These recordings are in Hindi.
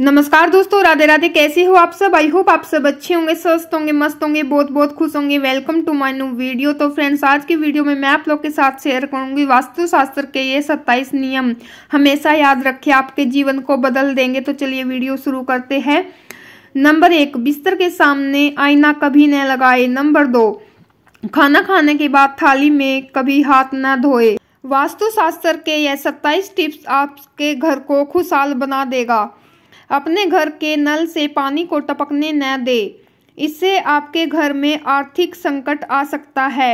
नमस्कार दोस्तों राधे राधे कैसे हो आप सब आई होप आप सब अच्छे होंगे स्वस्थ होंगे मस्त होंगे बहुत बहुत खुश होंगे welcome to my new video तो फ्रेंड्स आज की वीडियो में मैं आप लोग के साथ शेयर करूंगी वास्तुशास्त्र के ये 27 नियम हमेशा याद रखें आपके जीवन को बदल देंगे तो चलिए वीडियो शुरू करते हैं नंबर एक बिस्तर के सामने आईना कभी न लगाए नंबर दो खाना खाने के बाद थाली में कभी हाथ न धोए वास्तुशास्त्र के यह सत्ताईस टिप्स आपके घर को खुशहाल बना देगा अपने घर के नल से पानी को टपकने न दे इससे आपके घर में आर्थिक संकट आ सकता है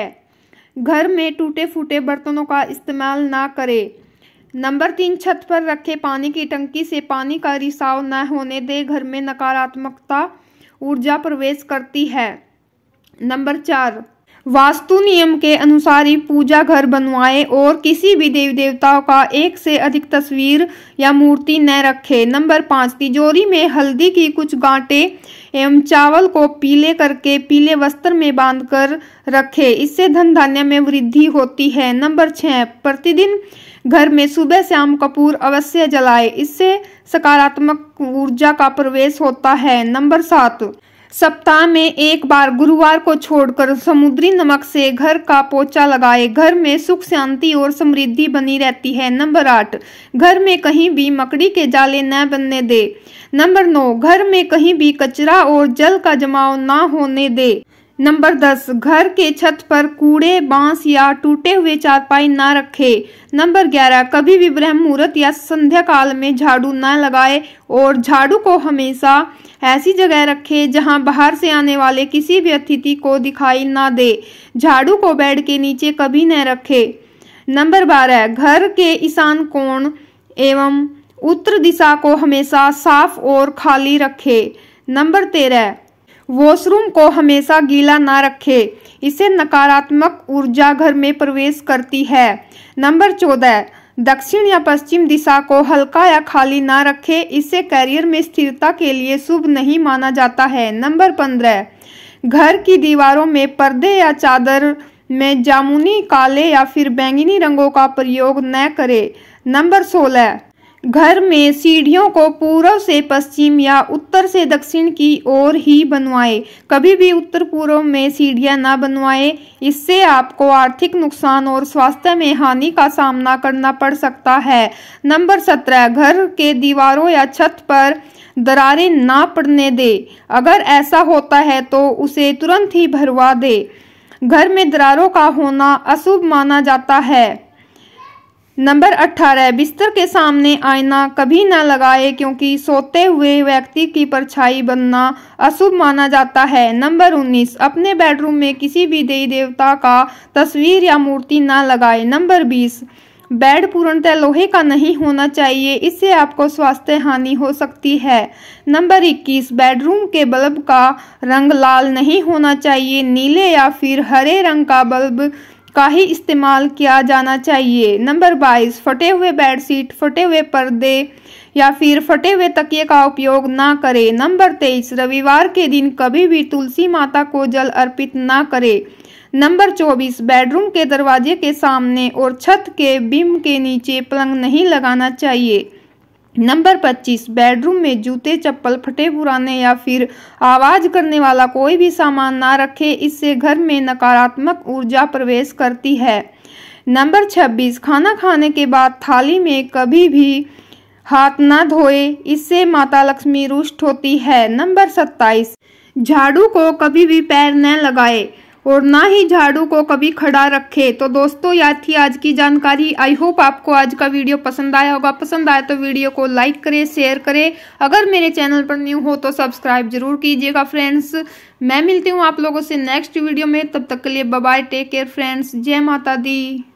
घर में टूटे फूटे बर्तनों का इस्तेमाल ना करें नंबर तीन छत पर रखे पानी की टंकी से पानी का रिसाव न होने दे घर में नकारात्मकता ऊर्जा प्रवेश करती है नंबर चार वास्तु नियम के अनुसार ही पूजा घर बनवाए और किसी भी देवी देवताओं का एक से अधिक तस्वीर या मूर्ति न रखे नंबर पाँच तिजोरी में हल्दी की कुछ गांठे एवं चावल को पीले करके पीले वस्त्र में बांधकर रखें इससे धन धान्य में वृद्धि होती है नंबर छः प्रतिदिन घर में सुबह शाम कपूर अवश्य जलाएं इससे सकारात्मक ऊर्जा का प्रवेश होता है नंबर सात सप्ताह में एक बार गुरुवार को छोड़कर समुद्री नमक से घर का पोचा लगाए घर में सुख शांति और समृद्धि बनी रहती है नंबर आठ घर में कहीं भी मकड़ी के जाले न बनने दे नंबर नौ घर में कहीं भी कचरा और जल का जमाव ना होने दे नंबर दस घर के छत पर कूड़े बांस या टूटे हुए चारपाई ना रखे नंबर ग्यारह कभी भी ब्रह्म मुहूर्त या संध्या काल में झाड़ू ना लगाए और झाड़ू को हमेशा ऐसी जगह रखें जहां बाहर से आने वाले किसी भी अतिथि को दिखाई ना दे झाड़ू को बेड के नीचे कभी न रखें नंबर बारह घर के ईशान कोण एवं उत्तर दिशा को हमेशा साफ और खाली रखे नंबर तेरह वॉशरूम को हमेशा गीला ना रखें इससे नकारात्मक ऊर्जा घर में प्रवेश करती है नंबर चौदह दक्षिण या पश्चिम दिशा को हल्का या खाली ना रखें इससे करियर में स्थिरता के लिए शुभ नहीं माना जाता है नंबर पंद्रह घर की दीवारों में पर्दे या चादर में जामुनी काले या फिर बैंगनी रंगों का प्रयोग न करें नंबर सोलह घर में सीढ़ियों को पूर्व से पश्चिम या उत्तर से दक्षिण की ओर ही बनवाएं कभी भी उत्तर पूर्व में सीढ़ियां ना बनवाएं इससे आपको आर्थिक नुकसान और स्वास्थ्य में हानि का सामना करना पड़ सकता है नंबर सत्रह घर के दीवारों या छत पर दरारें ना पड़ने दे अगर ऐसा होता है तो उसे तुरंत ही भरवा दे घर में दरारों का होना अशुभ माना जाता है नंबर अट्ठारह बिस्तर के सामने आईना कभी न लगाए क्योंकि सोते हुए व्यक्ति की परछाई बनना अशुभ माना जाता है नंबर उन्नीस अपने बेडरूम में किसी भी देवी देवता का तस्वीर या मूर्ति न लगाए नंबर बीस बेड पूर्णतः लोहे का नहीं होना चाहिए इससे आपको स्वास्थ्य हानि हो सकती है नंबर 21 बेडरूम के बल्ब का रंग लाल नहीं होना चाहिए नीले या फिर हरे रंग का बल्ब का ही इस्तेमाल किया जाना चाहिए नंबर बाईस फटे हुए बेडशीट फटे हुए पर्दे या फिर फटे हुए तकिए का उपयोग ना करें नंबर तेईस रविवार के दिन कभी भी तुलसी माता को जल अर्पित ना करें नंबर चौबीस बेडरूम के दरवाजे के सामने और छत के बिम के नीचे पलंग नहीं लगाना चाहिए नंबर 25 बेडरूम में जूते चप्पल फटे पुराने या फिर आवाज़ करने वाला कोई भी सामान ना रखे इससे घर में नकारात्मक ऊर्जा प्रवेश करती है नंबर 26 खाना खाने के बाद थाली में कभी भी हाथ ना धोए इससे माता लक्ष्मी रुष्ट होती है नंबर 27 झाड़ू को कभी भी पैर न लगाए और ना ही झाड़ू को कभी खड़ा रखे तो दोस्तों याद थी आज की जानकारी आई होप आपको आज का वीडियो पसंद आया होगा पसंद आया तो वीडियो को लाइक करें शेयर करें अगर मेरे चैनल पर न्यू हो तो सब्सक्राइब जरूर कीजिएगा फ्रेंड्स मैं मिलती हूँ आप लोगों से नेक्स्ट वीडियो में तब तक के लिए बाय टेक केयर फ्रेंड्स जय माता दी